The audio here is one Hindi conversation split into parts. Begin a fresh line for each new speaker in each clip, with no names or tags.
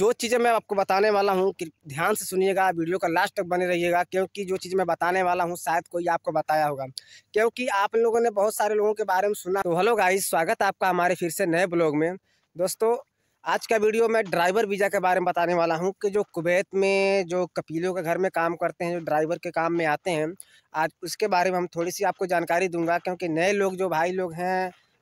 जो चीज़ें मैं आपको बताने वाला हूँ कि ध्यान से सुनिएगा वीडियो का लास्ट तक बने रहिएगा क्योंकि जो चीज़ मैं बताने वाला हूँ शायद कोई आपको बताया होगा क्योंकि आप लोगों ने बहुत सारे लोगों के बारे में सुना तो हेलो गाइस स्वागत है आपका हमारे फिर से नए ब्लॉग में दोस्तों आज का वीडियो मैं ड्राइवर वीज़ा के बारे में बताने वाला हूँ कि जो कुवैत में जो कपीलों के घर में काम करते हैं जो ड्राइवर के काम में आते हैं आज उसके बारे में हम थोड़ी सी आपको जानकारी दूंगा क्योंकि नए लोग जो भाई लोग हैं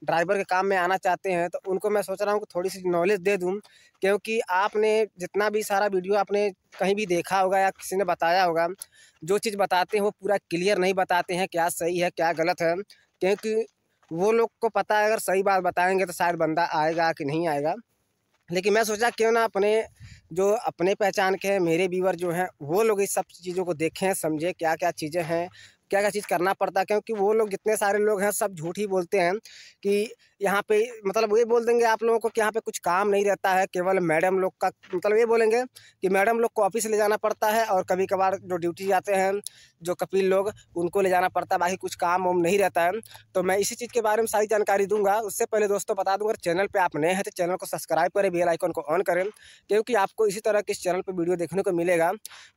ड्राइवर के काम में आना चाहते हैं तो उनको मैं सोच रहा हूँ कि थोड़ी सी नॉलेज दे दूँ क्योंकि आपने जितना भी सारा वीडियो आपने कहीं भी देखा होगा या किसी ने बताया होगा जो चीज़ बताते हैं वो पूरा क्लियर नहीं बताते हैं क्या सही है क्या गलत है क्योंकि वो लोग को पता है अगर सही बात बताएंगे तो शायद बंदा आएगा कि नहीं आएगा लेकिन मैं सोचा क्यों ना अपने जो अपने पहचान के हैं मेरे व्यूवर जो हैं वो लोग इस सब चीज़ों को देखें समझें क्या क्या चीज़ें हैं क्या क्या चीज़ करना पड़ता है क्योंकि वो लोग जितने सारे लोग हैं सब झूठ ही बोलते हैं कि यहाँ पे मतलब ये बोल देंगे आप लोगों को कि यहाँ पे कुछ काम नहीं रहता है केवल मैडम लोग का मतलब ये बोलेंगे कि मैडम लोग को ऑफिस ले जाना पड़ता है और कभी कभार जो ड्यूटी जाते हैं जो कपिल लोग उनको ले जाना पड़ता है बाकी कुछ काम वाम नहीं रहता है तो मैं इसी चीज़ के बारे में सारी जानकारी दूंगा उससे पहले दोस्तों बता दूँगा चैनल पर आप नए हैं तो चैनल को सब्सक्राइब करें बेल आइकन को ऑन करें क्योंकि आपको इसी तरह के इस चैनल पर वीडियो देखने को मिलेगा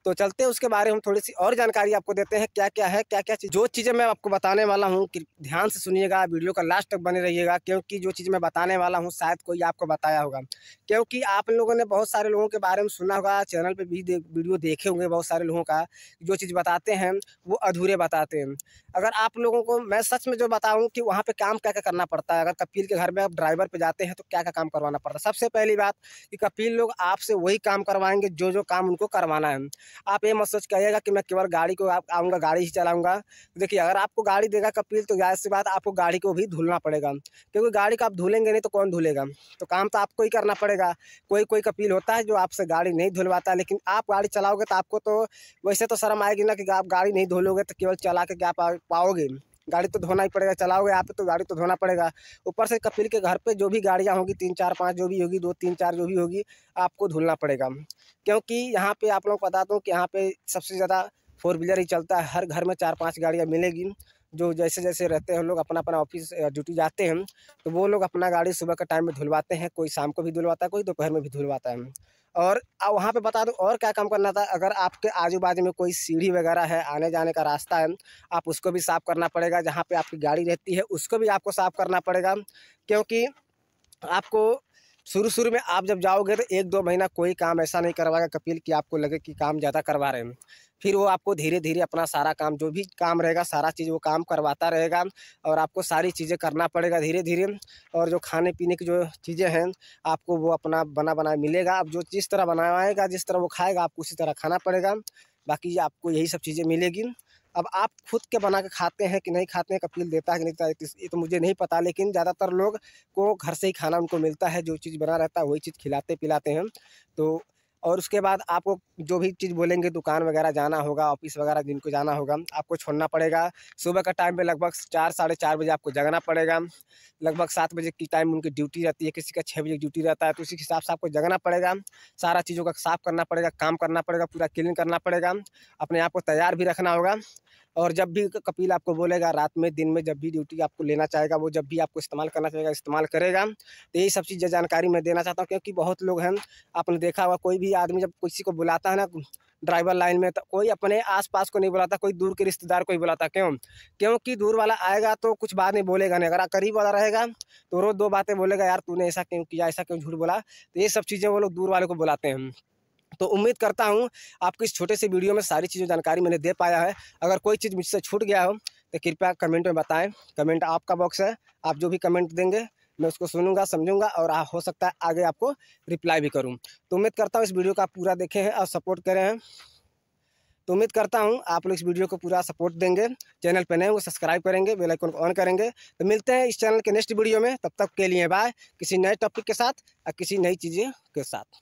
तो चलते उसके बारे में थोड़ी सी और जानकारी आपको देते हैं क्या क्या है क्या क्या क्या चीज़ जो चीज़ें मैं आपको बताने वाला हूँ ध्यान से सुनिएगा वीडियो का लास्ट तक बने रहिएगा क्योंकि जो चीज़ मैं बताने वाला हूँ शायद कोई आपको बताया होगा क्योंकि आप लोगों ने बहुत सारे लोगों के बारे में सुना होगा चैनल पर भी वीडियो देखे होंगे बहुत सारे लोगों का जो चीज़ बताते हैं वो अधूरे बताते हैं अगर आप लोगों को मैं सच में जो बताऊँ कि वहाँ पर काम क्या क्या करना पड़ता है अगर कपिल के घर में आप ड्राइवर पर जाते हैं तो क्या क्या काम करवाना पड़ता है सबसे पहली बात कि कपिल लोग आपसे वही काम करवाएंगे जो जो काम उनको करवाना है आप ये मत सोच कहिएगा कि मैं केवल गाड़ी को आऊँगा गाड़ी ही चलाऊँगा होगा देखिए अगर आपको गाड़ी देगा कपिल तो जाहिर सी बात आपको गाड़ी को भी धुलना पड़ेगा क्योंकि गाड़ी को आप धुलेंगे नहीं तो कौन धुलेगा तो काम तो आपको ही करना पड़ेगा कोई कोई कपिल होता है जो आपसे गाड़ी नहीं धुलवाता लेकिन आप गाड़ी चलाओगे तो आपको तो वैसे तो शर्म आएगी ना कि आप गाड़ी नहीं धुलोगे तो केवल चला के क्या पाओगे गाड़ी तो धोना ही पड़ेगा चलाओगे आप तो गाड़ी तो धोना पड़ेगा ऊपर से कपिल के घर पे जो भी गाड़ियाँ होंगी तीन चार पाँच जो भी होगी दो तीन चार जो भी होगी आपको धुलना पड़ेगा क्योंकि यहाँ पे आप लोग बता दूँ कि यहाँ पे सबसे ज़्यादा फोर व्हीलर ही चलता है हर घर में चार पाँच गाड़ियाँ मिलेगी जो जैसे जैसे रहते हैं लोग अपना अपना ऑफिस ड्यूटी जाते हैं तो वो लोग अपना गाड़ी सुबह के टाइम में धुलवाते हैं कोई शाम को भी धुलवाता है कोई दोपहर में भी धुलवाता है और वहाँ पे बता दूँ और क्या काम करना था अगर आपके आजू बाजू में कोई सीढ़ी वगैरह है आने जाने का रास्ता है आप उसको भी साफ़ करना पड़ेगा जहाँ पे आपकी गाड़ी रहती है उसको भी आपको साफ़ करना पड़ेगा क्योंकि आपको शुरू शुरू में आप जब जाओगे तो एक दो महीना कोई काम ऐसा नहीं करवाएगा कपिल कि आपको लगे कि काम ज़्यादा करवा रहे हैं फिर वो आपको धीरे धीरे अपना सारा काम जो भी काम रहेगा सारा चीज़ वो काम करवाता रहेगा और आपको सारी चीज़ें करना पड़ेगा धीरे धीरे और जो खाने पीने की जो चीज़ें हैं आपको वो अपना बना बना मिलेगा आप जो जिस तरह बनाएगा जिस तरह वो खाएगा आपको उसी तरह खाना पड़ेगा बाकी आपको यही सब चीज़ें मिलेगी अब आप खुद के बना के खाते हैं कि नहीं खाते हैं कपील देता है कि नहीं देता ये तो मुझे नहीं पता लेकिन ज़्यादातर लोग को घर से ही खाना उनको मिलता है जो चीज़ बना रहता है वही चीज़ खिलाते पिलाते हैं तो और उसके बाद आपको जो भी चीज़ बोलेंगे दुकान वगैरह जाना होगा ऑफिस वगैरह जिनको जाना होगा आपको छोड़ना पड़ेगा सुबह का टाइम पे लगभग चार साढ़े चार बजे आपको जगना पड़ेगा लगभग सात बजे की टाइम उनकी ड्यूटी रहती है किसी का छः बजे ड्यूटी रहता है तो उसी के हिसाब से आपको जगना पड़ेगा सारा चीज़ों का साफ़ करना पड़ेगा काम करना पड़ेगा पूरा क्लीन करना पड़ेगा अपने आप को तैयार भी रखना होगा और जब भी कपिल आपको बोलेगा रात में दिन में जब भी ड्यूटी आपको लेना चाहेगा वो जब भी आपको इस्तेमाल करना चाहेगा इस्तेमाल करेगा तो यही सब चीज़ें जानकारी मैं देना चाहता हूँ क्योंकि बहुत लोग हैं आपने देखा होगा कोई भी आदमी जब किसी को बुलाता है ना ड्राइवर लाइन में तो कोई अपने आसपास को नहीं बुलाता कोई दूर के रिश्तेदार को ही बुलाता क्यों क्योंकि दूर वाला आएगा तो कुछ बात नहीं बोलेगा नहीं अगर करीब वाला रहेगा तो रोज़ दो बातें बोलेगा यार तूने ऐसा क्यों किया ऐसा क्यों झूठ बोला तो ये सब चीज़ें वो लोग दूर वाले को बुलाते हैं तो उम्मीद करता हूँ आपको इस छोटे से वीडियो में सारी चीज़ों जानकारी मैंने दे पाया है अगर कोई चीज़ मुझसे छूट गया हो तो कृपया कमेंट में बताएं कमेंट आपका बॉक्स है आप जो भी कमेंट देंगे मैं उसको सुनूंगा समझूंगा और हो सकता है आगे आपको रिप्लाई भी करूँ तो उम्मीद करता हूँ इस वीडियो का पूरा देखे हैं और सपोर्ट करें हैं तो उम्मीद करता हूँ आप लोग इस वीडियो को पूरा सपोर्ट देंगे चैनल पर नए वो सब्सक्राइब करेंगे बेल आइकन को ऑन करेंगे तो मिलते हैं इस चैनल के नेक्स्ट वीडियो में तब तक के लिए बाय किसी नए टॉपिक के साथ और किसी नई चीज़ें के साथ